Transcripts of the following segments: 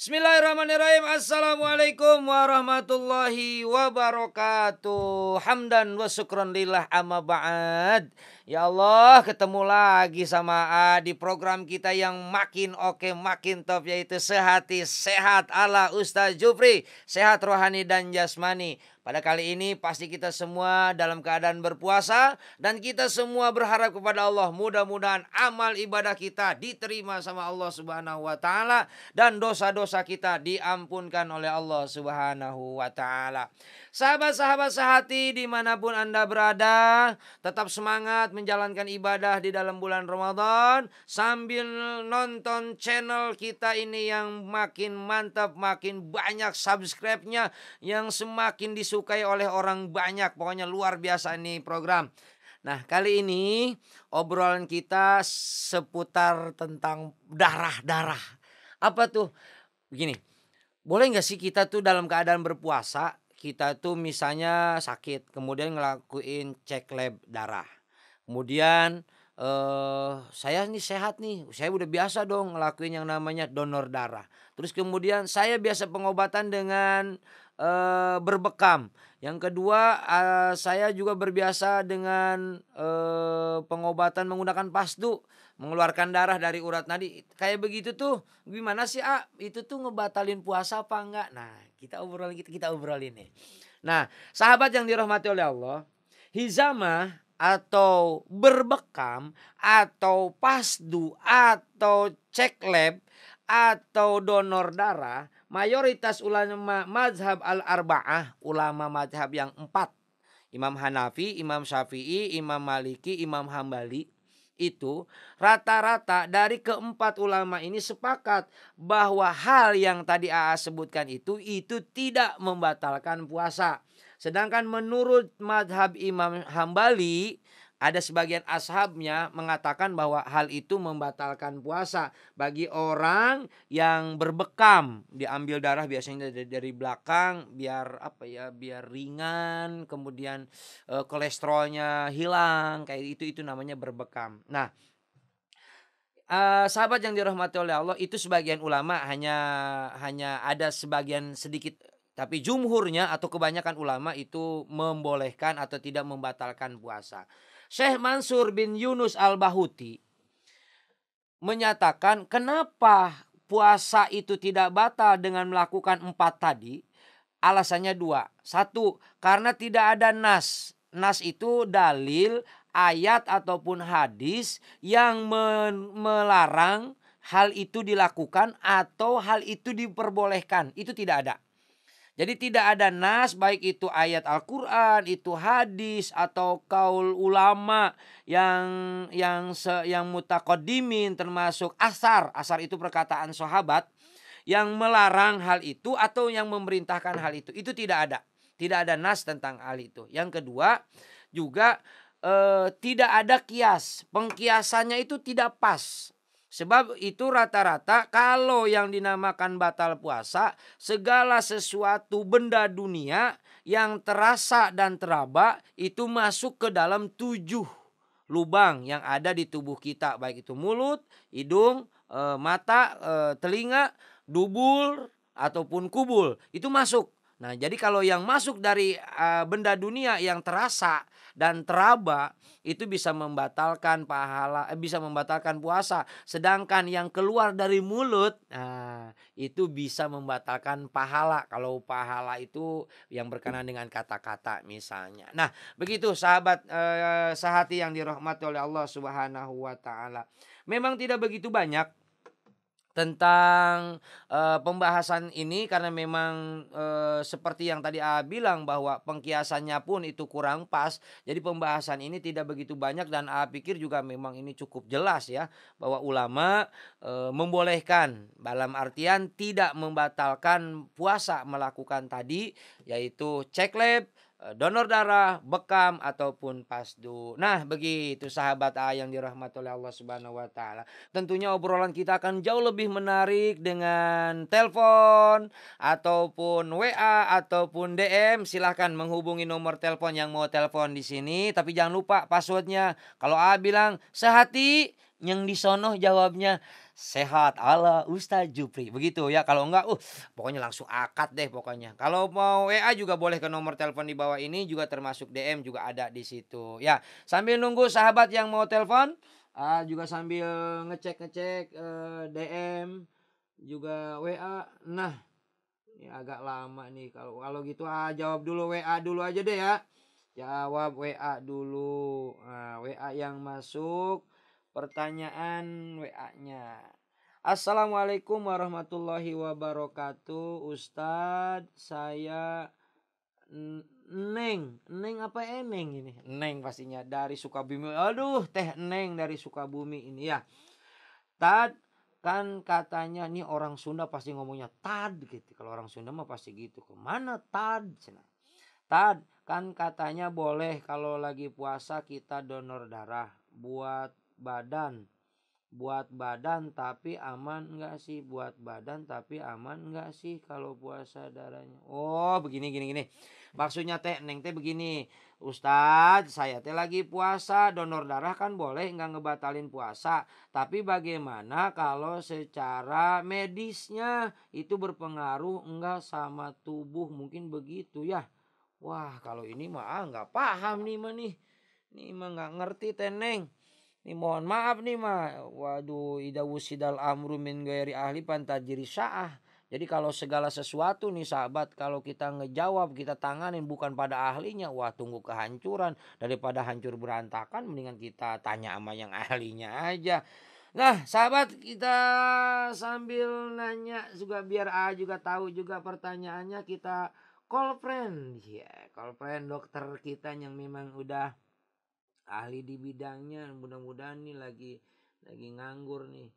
Bismillahirrahmanirrahim. Assalamualaikum warahmatullahi wabarakatuh. Hamdan wa syukron lillah amma ba'ad. Ya Allah, ketemu lagi sama A di program kita yang makin oke, makin top yaitu Sehati Sehat ala Ustaz Jufri, sehat rohani dan jasmani. Pada kali ini pasti kita semua dalam keadaan berpuasa dan kita semua berharap kepada Allah mudah-mudahan amal ibadah kita diterima sama Allah Subhanahu wa taala dan dosa-dosa kita diampunkan oleh Allah Subhanahu wa taala. Sahabat-sahabat sehati dimanapun Anda berada, tetap semangat menjalankan ibadah di dalam bulan Ramadan sambil nonton channel kita ini yang makin mantap, makin banyak subscribe-nya yang semakin disukai oleh orang banyak. Pokoknya luar biasa nih program. Nah, kali ini obrolan kita seputar tentang darah-darah. Apa tuh? Begini, boleh nggak sih kita tuh dalam keadaan berpuasa, kita tuh misalnya sakit, kemudian ngelakuin cek lab darah. Kemudian uh, saya nih sehat nih, saya udah biasa dong ngelakuin yang namanya donor darah. Terus kemudian saya biasa pengobatan dengan uh, berbekam. Yang kedua uh, saya juga berbiasa dengan uh, pengobatan menggunakan pastu mengeluarkan darah dari urat nadi. Kayak begitu tuh gimana sih ah itu tuh ngebatalin puasa apa enggak? Nah kita obrolin kita, kita obrolin nih. Nah sahabat yang dirahmati oleh Allah, hizamah atau berbekam atau pasdu atau cek lab atau donor darah mayoritas ulama mazhab al-arba'ah ulama mazhab yang empat Imam Hanafi, Imam Syafi'i, Imam Maliki, Imam Hambali itu rata-rata dari keempat ulama ini sepakat bahwa hal yang tadi AA sebutkan itu itu tidak membatalkan puasa. Sedangkan menurut madhab Imam Hambali, ada sebagian ashabnya mengatakan bahwa hal itu membatalkan puasa bagi orang yang berbekam diambil darah biasanya dari, belakang biar apa ya biar ringan kemudian eh, kolesterolnya hilang kayak itu itu namanya berbekam nah Uh, sahabat yang dirahmati oleh Allah itu sebagian ulama hanya hanya ada sebagian sedikit tapi jumhurnya atau kebanyakan ulama itu membolehkan atau tidak membatalkan puasa. Syekh Mansur bin Yunus Al-Bahuti menyatakan kenapa puasa itu tidak batal dengan melakukan empat tadi. Alasannya dua. Satu, karena tidak ada nas. Nas itu dalil, ayat ataupun hadis yang melarang hal itu dilakukan atau hal itu diperbolehkan. Itu tidak ada. Jadi tidak ada nas baik itu ayat Al-Qur'an, itu hadis atau kaul ulama yang yang se, yang mutakodimin termasuk asar. Asar itu perkataan sahabat yang melarang hal itu atau yang memerintahkan hal itu. Itu tidak ada. Tidak ada nas tentang hal itu. Yang kedua juga e, tidak ada kias. Pengkiasannya itu tidak pas. Sebab itu rata-rata kalau yang dinamakan batal puasa segala sesuatu benda dunia yang terasa dan teraba itu masuk ke dalam tujuh lubang yang ada di tubuh kita baik itu mulut, hidung, eh, mata, eh, telinga, dubul, ataupun kubul itu masuk Nah, jadi kalau yang masuk dari uh, benda dunia yang terasa dan teraba itu bisa membatalkan pahala, eh, bisa membatalkan puasa. Sedangkan yang keluar dari mulut nah, itu bisa membatalkan pahala. Kalau pahala itu yang berkenaan dengan kata-kata misalnya. Nah, begitu sahabat eh, sehati yang dirahmati oleh Allah Subhanahu wa taala. Memang tidak begitu banyak tentang uh, pembahasan ini karena memang uh, seperti yang tadi A bilang bahwa pengkiasannya pun itu kurang pas. Jadi pembahasan ini tidak begitu banyak dan A pikir juga memang ini cukup jelas ya bahwa ulama uh, membolehkan dalam artian tidak membatalkan puasa melakukan tadi yaitu cek lab Eh, donor darah, bekam ataupun pasdu. Nah, begitu sahabat A yang dirahmati oleh Allah Subhanahu wa taala. Tentunya obrolan kita akan jauh lebih menarik dengan telepon ataupun WA ataupun DM. Silahkan menghubungi nomor telepon yang mau telepon di sini, tapi jangan lupa passwordnya. Kalau A bilang sehati, yang disono jawabnya sehat ala Ustaz Jupri begitu ya kalau enggak uh pokoknya langsung akad deh pokoknya kalau mau WA juga boleh ke nomor telepon di bawah ini juga termasuk DM juga ada di situ ya sambil nunggu sahabat yang mau telepon uh, juga sambil ngecek-ngecek uh, eh, DM juga WA nah ini agak lama nih kalau kalau gitu ah jawab dulu WA dulu aja deh ya jawab WA dulu nah, WA yang masuk pertanyaan WA-nya. Assalamualaikum warahmatullahi wabarakatuh. Ustadz, saya Neng, Neng apa Eneng eh, ini? Neng pastinya dari Sukabumi. Aduh, Teh Neng dari Sukabumi ini ya. Tad kan katanya nih orang Sunda pasti ngomongnya tad gitu. Kalau orang Sunda mah pasti gitu. Kemana tad? Cina. Tad kan katanya boleh kalau lagi puasa kita donor darah buat badan buat badan tapi aman enggak sih buat badan tapi aman enggak sih kalau puasa darahnya oh begini gini gini maksudnya teh neng teh begini Ustadz saya teh lagi puasa donor darah kan boleh nggak ngebatalin puasa tapi bagaimana kalau secara medisnya itu berpengaruh enggak sama tubuh mungkin begitu ya wah kalau ini mah enggak ah, nggak paham nih mah nih ini mah nggak ngerti teneng ini mohon maaf nih ma. Waduh, ida wusidal amru min gairi ahli pantajiri sa'ah. Jadi kalau segala sesuatu nih sahabat, kalau kita ngejawab, kita tanganin bukan pada ahlinya, wah tunggu kehancuran. Daripada hancur berantakan, mendingan kita tanya sama yang ahlinya aja. Nah sahabat kita sambil nanya juga biar A juga tahu juga pertanyaannya kita call friend. Ya yeah, call friend dokter kita yang memang udah ahli di bidangnya mudah-mudahan nih lagi lagi nganggur nih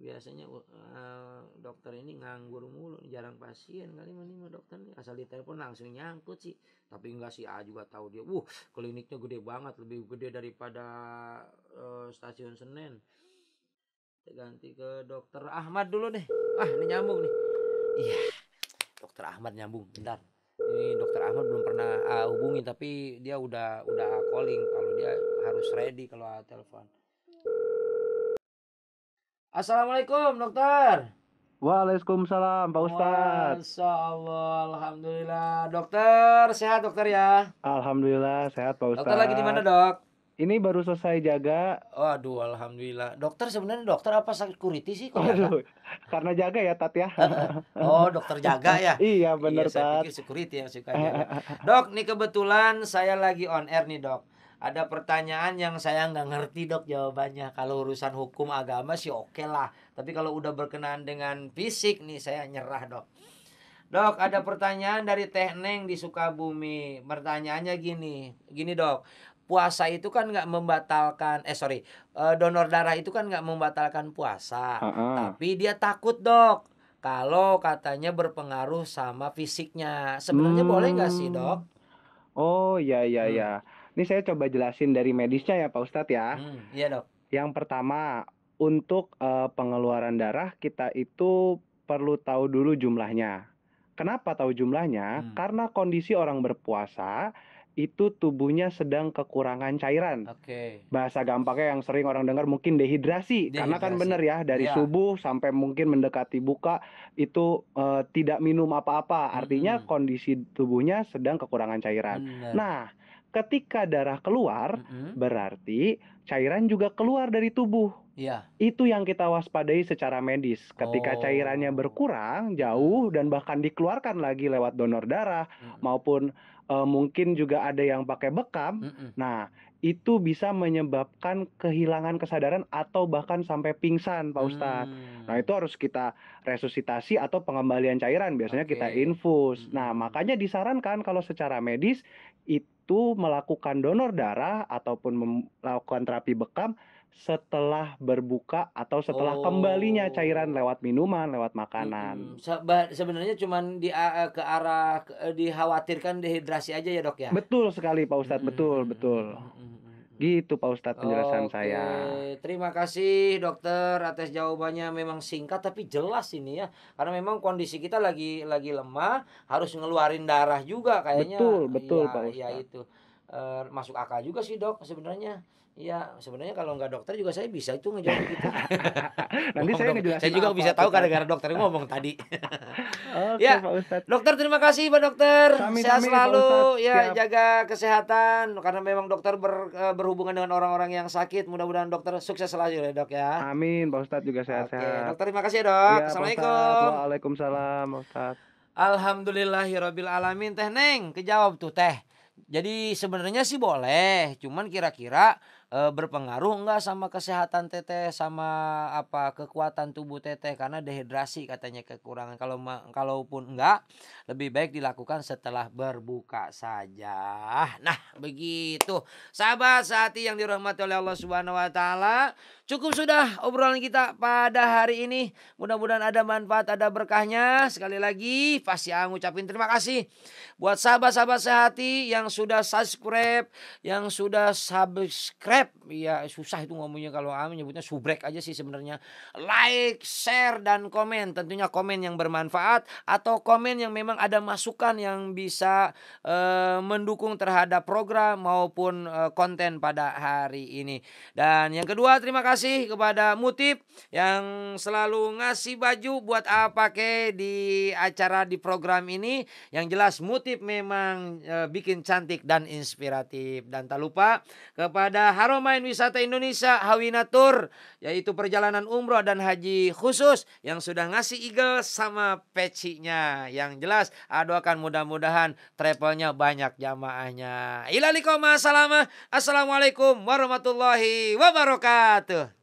biasanya uh, dokter ini nganggur mulu jarang pasien kali mana nih dokter nih asal ditelepon langsung nyangkut sih tapi enggak sih A juga tahu dia uh kliniknya gede banget lebih gede daripada uh, stasiun Senen kita ganti ke dokter Ahmad dulu deh ah ini nyambung nih iya dokter Ahmad nyambung bentar ini dokter Ahmad belum pernah uh, hubungi tapi dia udah udah calling kalau dia harus ready kalau telepon. Assalamualaikum dokter. Waalaikumsalam Pak Ustadz. Masya Allah, Alhamdulillah. Dokter sehat dokter ya. Alhamdulillah sehat Pak Ustadz. Dokter lagi di mana dok? Ini baru selesai jaga. Waduh, alhamdulillah. Dokter sebenarnya dokter apa security sih? Kok Waduh, karena jaga ya Tat ya. oh, dokter jaga ya? iya benar iya, Tat. Saya pikir security yang suka jaga. dok, nih kebetulan saya lagi on air nih dok. Ada pertanyaan yang saya nggak ngerti dok jawabannya. Kalau urusan hukum agama sih oke okay lah. Tapi kalau udah berkenaan dengan fisik nih saya nyerah dok. Dok, ada pertanyaan dari Teh Neng di Sukabumi. Pertanyaannya gini. Gini, Dok puasa itu kan nggak membatalkan eh sorry eh, donor darah itu kan nggak membatalkan puasa uh -uh. tapi dia takut dok kalau katanya berpengaruh sama fisiknya sebenarnya hmm. boleh nggak sih dok oh ya ya hmm. ya ini saya coba jelasin dari medisnya ya pak ustadz ya hmm, iya dok yang pertama untuk uh, pengeluaran darah kita itu perlu tahu dulu jumlahnya kenapa tahu jumlahnya hmm. karena kondisi orang berpuasa itu tubuhnya sedang kekurangan cairan. Oke. Okay. Bahasa gampangnya yang sering orang dengar mungkin dehidrasi, dehidrasi. karena kan benar ya dari ya. subuh sampai mungkin mendekati buka itu uh, tidak minum apa-apa. Artinya hmm. kondisi tubuhnya sedang kekurangan cairan. Bener. Nah, ketika darah keluar mm-hmm. berarti cairan juga keluar dari tubuh. Iya. Itu yang kita waspadai secara medis. Ketika oh. cairannya berkurang jauh dan bahkan dikeluarkan lagi lewat donor darah hmm maupun uh, mungkin juga ada yang pakai bekam. Mm -mm. Nah, itu bisa menyebabkan kehilangan kesadaran atau bahkan sampai pingsan, Pak Ustadz. Mm. Nah, itu harus kita resusitasi atau pengembalian cairan, biasanya okay. kita infus. Hmm. Nah, makanya disarankan kalau secara medis itu melakukan donor darah ataupun melakukan terapi bekam setelah berbuka atau setelah oh. kembalinya cairan lewat minuman, lewat makanan. Hmm. sebenarnya cuman di ke arah ke, eh, dikhawatirkan dehidrasi aja ya, Dok ya. Betul sekali Pak Ustadz, hmm. betul, betul. Gitu Pak Ustadz penjelasan okay. saya. Terima kasih dokter atas jawabannya memang singkat tapi jelas ini ya. Karena memang kondisi kita lagi lagi lemah, harus ngeluarin darah juga kayaknya. Betul, betul ya, Pak iya Ustadz. Ya itu. Uh, masuk akal juga sih, Dok, sebenarnya. Iya, sebenarnya kalau nggak dokter juga saya bisa itu ngejawab gitu. Nanti saya ngejelasin. Saya juga bisa tahu gara-gara dokter ngomong tadi. Oke, ya. Pak Ustadz. Dokter terima kasih Pak Dokter. Sami, Sehat sami, selalu Pak ya, jaga kesehatan karena memang dokter ber, e, berhubungan dengan orang-orang yang sakit. Mudah-mudahan dokter sukses selalu ya, Dok ya. Amin, Pak Ustadz juga sehat-sehat. Oke, dokter terima kasih ya, Dok. Ya, Assalamualaikum. Waalaikumsalam, Pak Ustadz. Alhamdulillahirabbil alamin. Teh Neng, kejawab tuh Teh. Jadi sebenarnya sih boleh, cuman kira-kira e, berpengaruh enggak sama kesehatan teteh sama apa kekuatan tubuh teteh karena dehidrasi katanya kekurangan kalau kalaupun enggak lebih baik dilakukan setelah berbuka saja nah begitu sahabat sehati yang dirahmati oleh Allah Subhanahu wa taala cukup sudah obrolan kita pada hari ini mudah-mudahan ada manfaat ada berkahnya sekali lagi pasti aku ucapin terima kasih buat sahabat-sahabat sehati yang sudah subscribe yang sudah subscribe subscribe. Ya susah itu ngomongnya kalau kami nyebutnya subrek aja sih sebenarnya. Like, share dan komen. Tentunya komen yang bermanfaat atau komen yang memang ada masukan yang bisa uh, mendukung terhadap program maupun uh, konten pada hari ini. Dan yang kedua terima kasih kepada Mutip yang selalu ngasih baju buat apa ke di acara di program ini. Yang jelas Mutip memang uh, bikin cantik dan inspiratif dan tak lupa kepada Haromain Wisata Indonesia Hawina Tour yaitu perjalanan umroh dan haji khusus yang sudah ngasih Eagle sama pecinya. Yang jelas doakan mudah-mudahan travelnya banyak jamaahnya. ilalikum Assalamualaikum warahmatullahi wabarakatuh.